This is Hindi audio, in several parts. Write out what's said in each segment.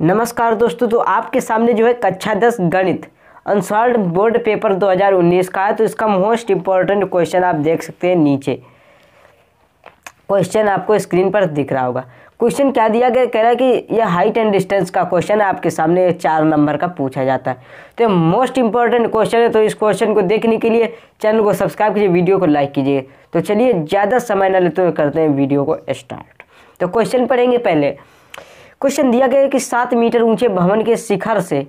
नमस्कार दोस्तों तो आपके सामने जो है कक्षा दस गणित अनसॉल्व बोर्ड पेपर 2019 का है तो इसका मोस्ट इम्पॉर्टेंट क्वेश्चन आप देख सकते हैं नीचे क्वेश्चन आपको स्क्रीन पर दिख रहा होगा क्वेश्चन क्या दिया गया कह रहा है कि यह हाइट एंड डिस्टेंस का क्वेश्चन है आपके सामने चार नंबर का पूछा जाता है तो मोस्ट इंपॉर्टेंट क्वेश्चन है तो इस क्वेश्चन को देखने के लिए चैनल को सब्सक्राइब कीजिए वीडियो को लाइक कीजिए तो चलिए ज़्यादा समय न लेते हुए करते हैं वीडियो को स्टार्ट तो क्वेश्चन पढ़ेंगे पहले क्वेश्चन दिया गया है कि सात मीटर ऊंचे भवन के शिखर से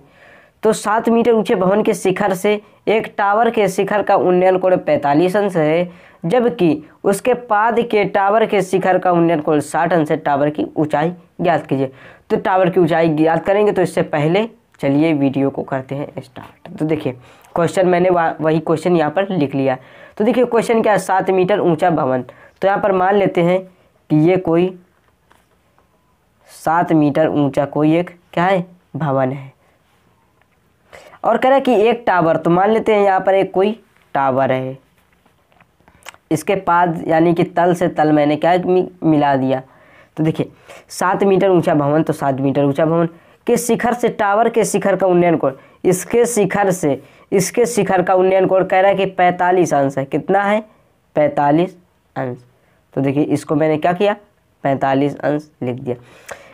तो सात मीटर ऊंचे भवन के शिखर से एक टावर के शिखर का उन्नयन कोण पैंतालीस अंश है जबकि उसके पाद के टावर के शिखर का उन्नयन कोण साठ अंश है टावर की ऊंचाई ज्ञात कीजिए तो टावर की ऊंचाई ज्ञात करेंगे तो इससे पहले चलिए वीडियो को करते हैं स्टार्ट तो देखिए क्वेश्चन मैंने वही क्वेश्चन यहाँ पर लिख लिया तो देखिए क्वेश्चन क्या है सात मीटर ऊँचा भवन तो यहाँ पर मान लेते हैं कि ये कोई सात मीटर ऊंचा कोई एक क्या है भवन है और कह रहा है कि एक टावर तो मान लेते हैं यहाँ पर एक कोई टावर है इसके पाद यानी कि तल से तल मैंने क्या मिला दिया तो देखिए सात मीटर ऊंचा भवन तो सात मीटर ऊंचा भवन के शिखर से टावर के शिखर का उन्नयन कोण इसके शिखर से इसके शिखर का उन्नयन कोण कह रहा है कि पैंतालीस अंश है कितना है पैंतालीस अंश तो देखिए इसको मैंने क्या किया पैंतालीस अंश लिख दिया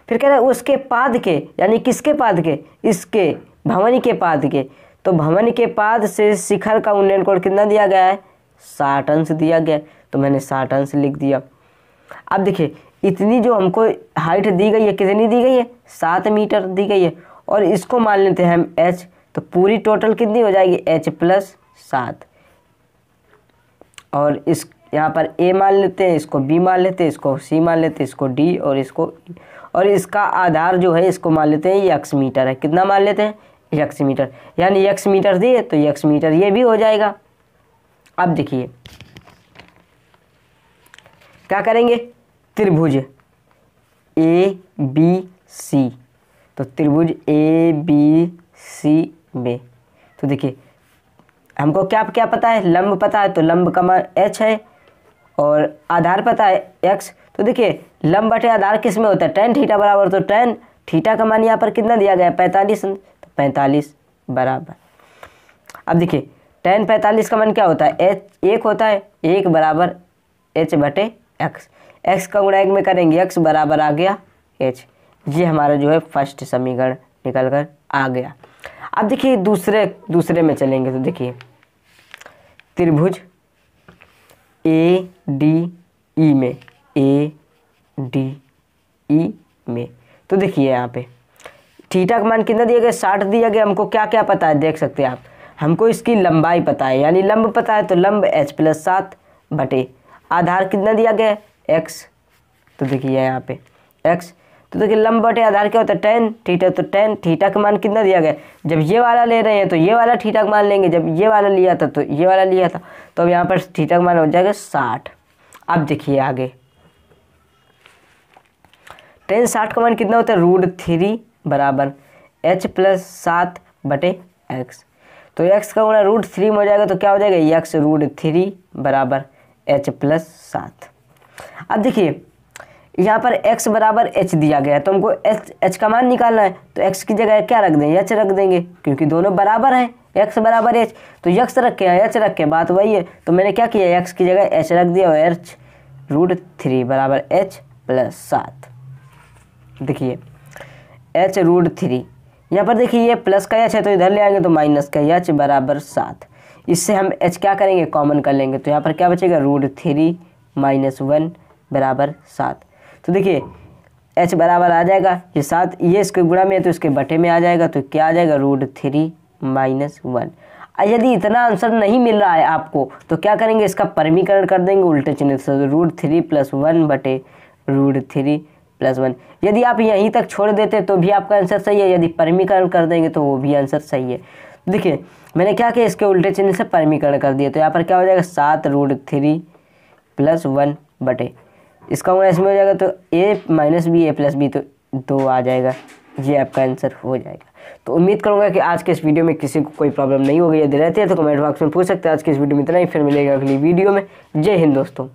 फिर कह रहे हैं उसके पाद के यानी किसके पाद के इसके भवन के पाद के तो भवन के पाद से शिखर का उन्नयन कोण कितना दिया गया है साठ अंश दिया गया तो मैंने साठ अंश लिख दिया अब देखिए इतनी जो हमको हाइट दी गई है कितनी दी गई है सात मीटर दी गई है और इसको मान लेते हैं हम एच तो पूरी टोटल कितनी हो जाएगी एच प्लस सात और इस यहाँ पर ए मान लेते हैं इसको बी मान लेते हैं इसको सी मान लेते हैं इसको डी और इसको e। और इसका आधार जो है इसको मान लेते हैं यक्स मीटर है कितना मान लेते हैं यक्स मीटर यानी यक्स मीटर दिए तो यक्स मीटर ये भी हो जाएगा अब देखिए क्या करेंगे त्रिभुज ए बी सी तो त्रिभुज ए बी सी बे तो देखिए हमको क्या क्या पता है लंब पता है तो लंब का मान एच है और आधार पता है एक्स तो देखिए लंब बटे आधार किस में होता है टेन थीटा बराबर तो टेन थीटा का मान यहाँ पर कितना दिया गया है पैंतालीस तो पैंतालीस बराबर अब देखिए टेन पैंतालीस का मान क्या होता है एच एक होता है एक बराबर एच बटे एक्स एक्स का गुणा एक में करेंगे एक्स बराबर आ गया एच ये हमारा जो है फर्स्ट समीकरण निकल कर आ गया अब देखिए दूसरे दूसरे में चलेंगे तो देखिए त्रिभुज ए डी ई में ए डी ई में तो देखिए यहाँ पे थीटा का मान कितना दिया गया साठ दिया गया हमको क्या क्या पता है देख सकते हैं आप हमको इसकी लंबाई पता है यानी लंब पता है तो लंब एच प्लस सात बटे आधार कितना दिया गया है एक्स तो देखिए यहाँ पे एक्स तो देखिए लंबा बटे आधार क्या होता है टेन थीटा तो टेन थीटा का मान कितना दिया गया जब ये वाला ले रहे हैं तो ये वाला थीटा का मान लेंगे जब ये वाला लिया था तो ये वाला लिया था तो अब यहाँ पर थीटा का मान हो जाएगा साठ अब देखिए आगे टेन साठ का मान कितना होता है रूट थ्री बराबर एच प्लस सात बटे एक्स तो एक्स का गुणा रूट थ्री में हो जाएगा तो क्या हो जाएगा एक्स रूट थ्री बराबर एच प्लस सात अब देखिए यहाँ पर x बराबर एच दिया गया है तो हमको एच एच का मान निकालना है तो x की जगह क्या रख दें एच रख देंगे क्योंकि दोनों बराबर हैं x बराबर एच तो यक्स रख के एच रख के बात वही है तो मैंने क्या किया x की जगह एच रख दिया और एच रूट थ्री बराबर एच प्लस सात देखिए एच रूट थ्री यहाँ पर देखिए ये प्लस का एच है तो इधर ले आएंगे तो माइनस का एच बराबर सात इससे हम एच क्या करेंगे कॉमन कर लेंगे तो यहाँ पर क्या बचेगा रूट थ्री माइनस वन बराबर सात तो देखिए एच बराबर आ जाएगा ये सात ये इसके गुणा में है तो इसके बटे में आ जाएगा तो क्या आ जाएगा रूट थ्री माइनस वन यदि इतना आंसर नहीं मिल रहा है आपको तो क्या करेंगे इसका परमीकरण कर देंगे उल्टे चिन्ह से रूट थ्री प्लस वन बटे रूट थ्री प्लस वन यदि आप यहीं तक छोड़ देते तो भी आपका आंसर सही है यदि परमीकरण कर देंगे तो वो भी आंसर सही है देखिए मैंने क्या किया इसके उल्टे चिन्ह से परमीकरण कर दिया तो यहाँ पर क्या हो जाएगा सात रूट थ्री प्लस वन बटे इसका गुणा इसमें हो जाएगा तो a minus b a plus b तो दो आ जाएगा ये आपका आंसर हो जाएगा तो उम्मीद करूंगा कि आज के इस वीडियो में किसी को कोई प्रॉब्लम नहीं होगी यदि रहती है तो कमेंट बॉक्स में पूछ सकते हैं आज के इस वीडियो में इतना ही फिर मिलेगा अगली वीडियो में जय हिंद दोस्तों